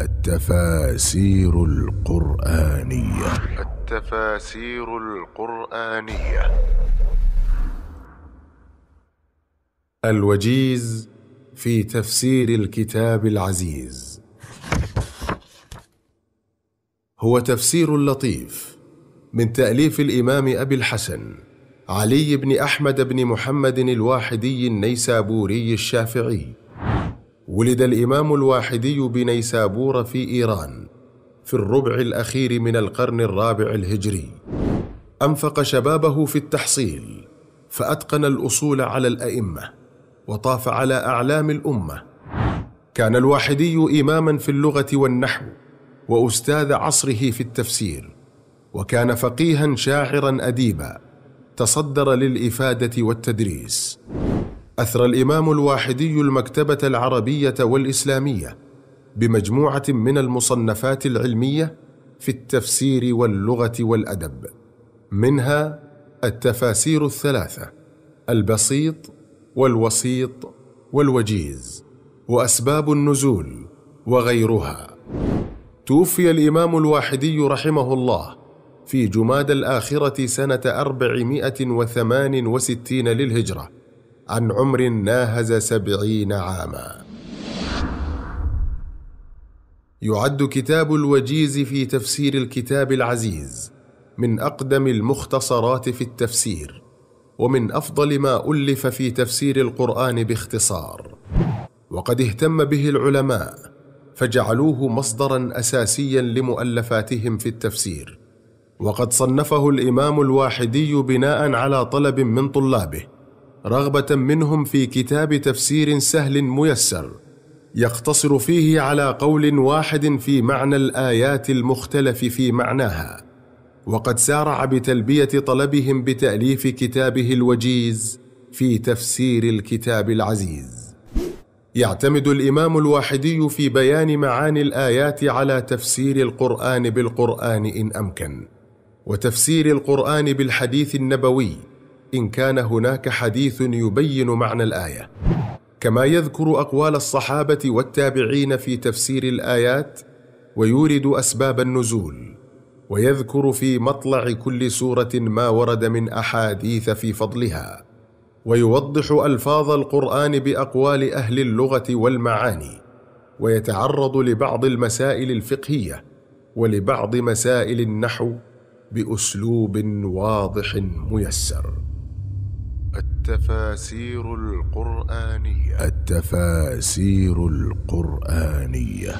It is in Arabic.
التفاسير القرآنية التفاسير القرآنية الوجيز في تفسير الكتاب العزيز هو تفسير لطيف من تأليف الإمام أبي الحسن علي بن أحمد بن محمد الواحدي النيسابوري الشافعي ولد الامام الواحدي بنيسابور في ايران في الربع الاخير من القرن الرابع الهجري انفق شبابه في التحصيل فاتقن الاصول على الائمه وطاف على اعلام الامه كان الواحدي اماما في اللغه والنحو واستاذ عصره في التفسير وكان فقيها شاعرا اديبا تصدر للافاده والتدريس أثرى الإمام الواحدي المكتبة العربية والإسلامية بمجموعة من المصنفات العلمية في التفسير واللغة والأدب، منها التفاسير الثلاثة: البسيط، والوسيط، والوجيز، وأسباب النزول، وغيرها. توفي الإمام الواحدي رحمه الله في جماد الآخرة سنة 468 للهجرة عن عمر ناهز سبعين عاما يعد كتاب الوجيز في تفسير الكتاب العزيز من اقدم المختصرات في التفسير ومن افضل ما الف في تفسير القران باختصار وقد اهتم به العلماء فجعلوه مصدرا اساسيا لمؤلفاتهم في التفسير وقد صنفه الامام الواحدي بناء على طلب من طلابه رغبه منهم في كتاب تفسير سهل ميسر يقتصر فيه على قول واحد في معنى الايات المختلف في معناها وقد سارع بتلبيه طلبهم بتاليف كتابه الوجيز في تفسير الكتاب العزيز يعتمد الامام الواحدي في بيان معاني الايات على تفسير القران بالقران ان امكن وتفسير القران بالحديث النبوي ان كان هناك حديث يبين معنى الايه كما يذكر اقوال الصحابه والتابعين في تفسير الايات ويورد اسباب النزول ويذكر في مطلع كل سوره ما ورد من احاديث في فضلها ويوضح الفاظ القران باقوال اهل اللغه والمعاني ويتعرض لبعض المسائل الفقهيه ولبعض مسائل النحو باسلوب واضح ميسر التفاسير القرآنية التفاسير القرآنية